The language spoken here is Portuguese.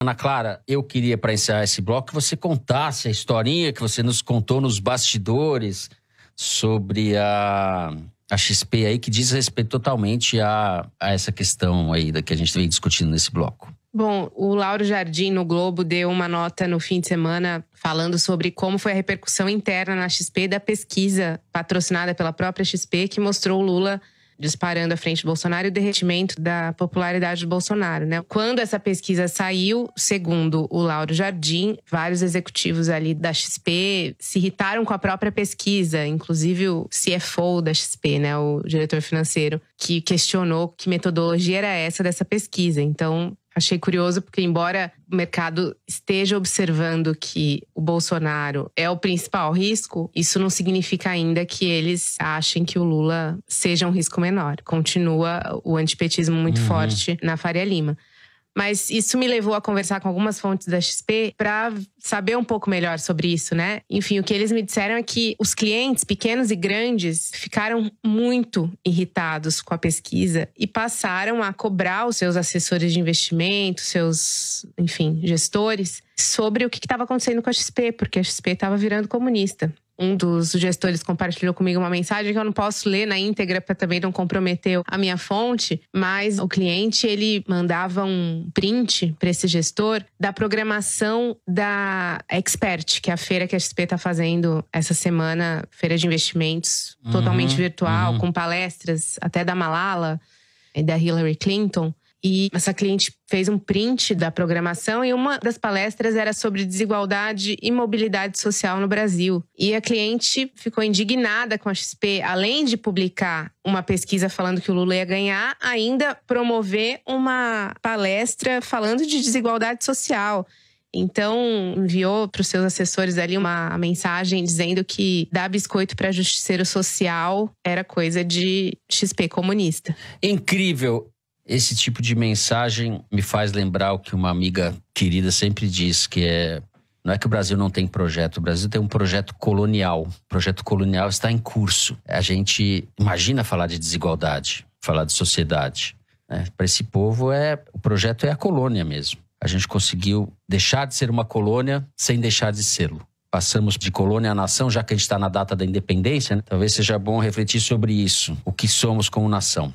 Ana Clara, eu queria, para encerrar esse bloco, que você contasse a historinha que você nos contou nos bastidores sobre a, a XP aí, que diz respeito totalmente a, a essa questão aí da que a gente vem discutindo nesse bloco. Bom, o Lauro Jardim no Globo deu uma nota no fim de semana falando sobre como foi a repercussão interna na XP da pesquisa patrocinada pela própria XP que mostrou o Lula disparando à frente do Bolsonaro e o derretimento da popularidade do Bolsonaro, né? Quando essa pesquisa saiu, segundo o Lauro Jardim, vários executivos ali da XP se irritaram com a própria pesquisa, inclusive o CFO da XP, né, o diretor financeiro, que questionou que metodologia era essa dessa pesquisa. Então, Achei curioso, porque, embora o mercado esteja observando que o Bolsonaro é o principal risco, isso não significa ainda que eles achem que o Lula seja um risco menor. Continua o antipetismo muito uhum. forte na Faria Lima. Mas isso me levou a conversar com algumas fontes da XP para saber um pouco melhor sobre isso, né? Enfim, o que eles me disseram é que os clientes, pequenos e grandes, ficaram muito irritados com a pesquisa e passaram a cobrar os seus assessores de investimento, seus, enfim, gestores, sobre o que estava acontecendo com a XP, porque a XP estava virando comunista um dos gestores compartilhou comigo uma mensagem que eu não posso ler na íntegra para também não comprometer a minha fonte, mas o cliente ele mandava um print para esse gestor da programação da Expert, que é a feira que a XP está fazendo essa semana, feira de investimentos, uhum, totalmente virtual, uhum. com palestras até da Malala e da Hillary Clinton. E essa cliente fez um print da programação e uma das palestras era sobre desigualdade e mobilidade social no Brasil. E a cliente ficou indignada com a XP, além de publicar uma pesquisa falando que o Lula ia ganhar, ainda promover uma palestra falando de desigualdade social. Então, enviou para os seus assessores ali uma mensagem dizendo que dar biscoito para justiceiro social era coisa de XP comunista. Incrível. Esse tipo de mensagem me faz lembrar o que uma amiga querida sempre diz, que é não é que o Brasil não tem projeto, o Brasil tem um projeto colonial. O projeto colonial está em curso. A gente imagina falar de desigualdade, falar de sociedade. Né? Para esse povo, é o projeto é a colônia mesmo. A gente conseguiu deixar de ser uma colônia sem deixar de serlo Passamos de colônia a nação, já que a gente está na data da independência, né? talvez seja bom refletir sobre isso, o que somos como nação.